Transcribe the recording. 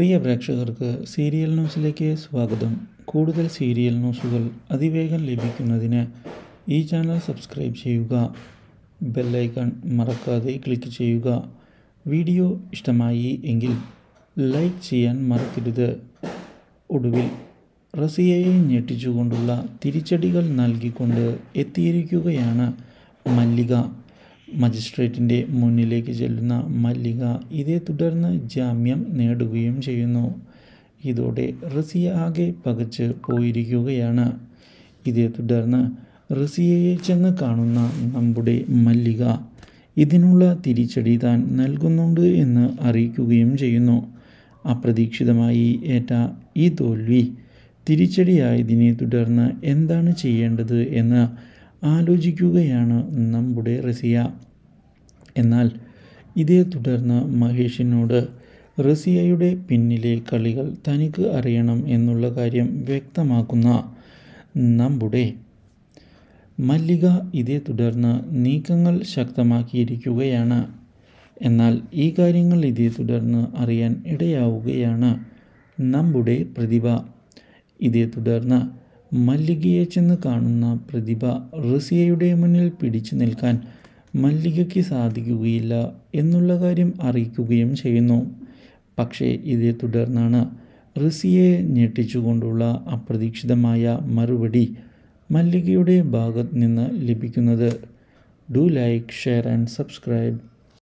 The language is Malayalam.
പ്രിയ പ്രേക്ഷകർക്ക് സീരിയൽ ന്യൂസിലേക്ക് സ്വാഗതം കൂടുതൽ സീരിയൽ ന്യൂസുകൾ അതിവേഗം ലഭിക്കുന്നതിന് ഈ ചാനൽ സബ്സ്ക്രൈബ് ചെയ്യുക ബെല്ലൈക്കൺ മറക്കാതെ ക്ലിക്ക് ചെയ്യുക വീഡിയോ ഇഷ്ടമായി എങ്കിൽ ലൈക്ക് ചെയ്യാൻ മറക്കരുത് ഒടുവിൽ റസിയയെ ഞെട്ടിച്ചുകൊണ്ടുള്ള തിരിച്ചടികൾ നൽകിക്കൊണ്ട് എത്തിയിരിക്കുകയാണ് മല്ലിക മജിസ്ട്രേറ്റിൻ്റെ മുന്നിലേക്ക് ചെല്ലുന്ന മല്ലിക ഇതേ തുടർന്ന് ജാമ്യം നേടുകയും ചെയ്യുന്നു ഇതോടെ റസിയ ആകെ പകച്ച് പോയിരിക്കുകയാണ് ഇതേ തുടർന്ന് റസിയയെ ചെന്ന് കാണുന്ന നമ്മുടെ മല്ലിക ഇതിനുള്ള തിരിച്ചടി താൻ നൽകുന്നുണ്ട് എന്ന് അറിയിക്കുകയും ചെയ്യുന്നു അപ്രതീക്ഷിതമായി ഏറ്റ ഈ തോൽവി തിരിച്ചടിയായതിനെ തുടർന്ന് എന്താണ് ചെയ്യേണ്ടത് എന്ന് ആലോചിക്കുകയാണ് നമ്മുടെ റസിയ എന്നാൽ ഇതേ തുടർന്ന് മഹേഷിനോട് റസിയയുടെ പിന്നിലെ കളികൾ തനിക്ക് അറിയണം എന്നുള്ള കാര്യം വ്യക്തമാക്കുന്ന നമ്മുടെ മല്ലിക ഇതേ തുടർന്ന് നീക്കങ്ങൾ ശക്തമാക്കിയിരിക്കുകയാണ് എന്നാൽ ഈ കാര്യങ്ങൾ ഇതേ തുടർന്ന് അറിയാൻ ഇടയാവുകയാണ് നമ്മുടെ പ്രതിഭ ഇതേ തുടർന്ന് മല്ലികയെ ചെന്ന് കാണുന്ന പ്രതിഭ റസിയയുടെ മുന്നിൽ പിടിച്ചു നിൽക്കാൻ മല്ലികയ്ക്ക് സാധിക്കുകയില്ല എന്നുള്ള കാര്യം അറിയിക്കുകയും ചെയ്യുന്നു പക്ഷേ ഇതേ തുടർന്നാണ് റിസിയെ ഞെട്ടിച്ചുകൊണ്ടുള്ള അപ്രതീക്ഷിതമായ മറുപടി മല്ലികയുടെ ഭാഗത്ത് നിന്ന് ലഭിക്കുന്നത് do like share and subscribe